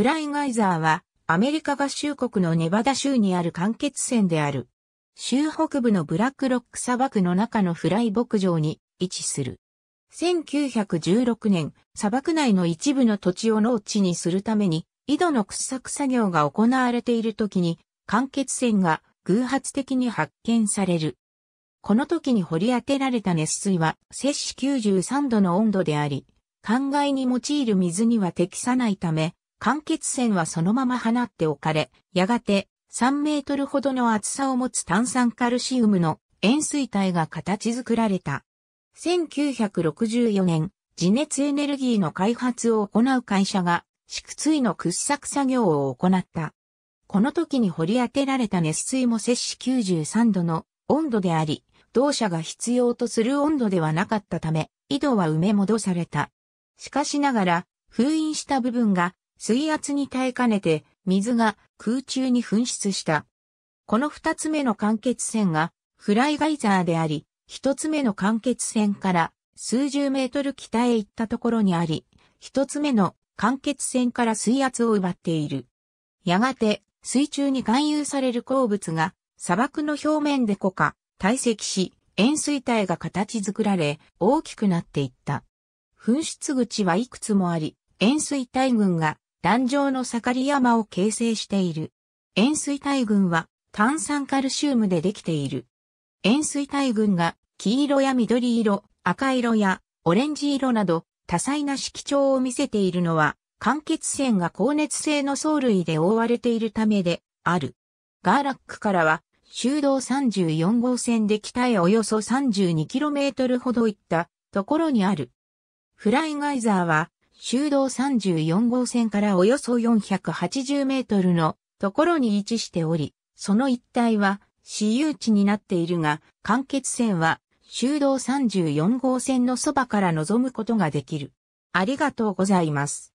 フライガイザーは、アメリカ合衆国のネバダ州にある間欠泉である。州北部のブラックロック砂漠の中のフライ牧場に位置する。1916年、砂漠内の一部の土地を農地にするために、井戸の掘削作業が行われている時に、間欠泉が偶発的に発見される。この時に掘り当てられた熱水は摂氏93度の温度であり、灌漑に用いる水には適さないため、間欠泉はそのまま放っておかれ、やがて3メートルほどの厚さを持つ炭酸カルシウムの塩水体が形作られた。1964年、地熱エネルギーの開発を行う会社が、敷水の掘削作業を行った。この時に掘り当てられた熱水も摂氏93度の温度であり、同社が必要とする温度ではなかったため、井戸は埋め戻された。しかしながら、封印した部分が水圧に耐えかねて水が空中に噴出した。この二つ目の間欠泉がフライガイザーであり、一つ目の間欠泉から数十メートル北へ行ったところにあり、一つ目の間欠泉から水圧を奪っている。やがて水中に含有される鉱物が砂漠の表面で固化、堆積し、塩水体が形作られ、大きくなっていった。噴出口はいくつもあり、塩水体群が壇上の盛り山を形成している。塩水体群は炭酸カルシウムでできている。塩水体群が黄色や緑色、赤色やオレンジ色など多彩な色調を見せているのは、間欠泉が高熱性の藻類で覆われているためである。ガーラックからは、修道34号線で北へおよそ 32km ほど行ったところにある。フライガイザーは修道34号線からおよそ480メートルのところに位置しており、その一帯は私有地になっているが、間欠線は修道34号線のそばから望むことができる。ありがとうございます。